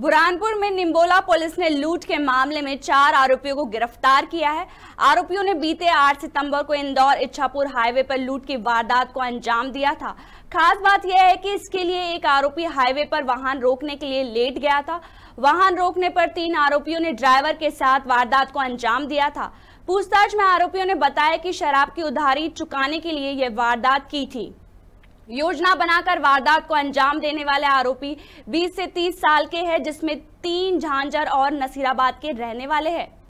बुरहानपुर में निम्बोला पुलिस ने लूट के मामले में चार आरोपियों को गिरफ्तार किया है आरोपियों ने बीते 8 सितंबर को इंदौर इच्छापुर हाईवे पर लूट की वारदात को अंजाम दिया था खास बात यह है कि इसके लिए एक आरोपी हाईवे पर वाहन रोकने के लिए लेट गया था वाहन रोकने पर तीन आरोपियों ने ड्राइवर के साथ वारदात को अंजाम दिया था पूछताछ में आरोपियों ने बताया कि शराब की उधारी चुकाने के लिए यह वारदात की थी योजना बनाकर वारदात को अंजाम देने वाले आरोपी 20 से 30 साल के हैं जिसमें तीन झांझर और नसीराबाद के रहने वाले हैं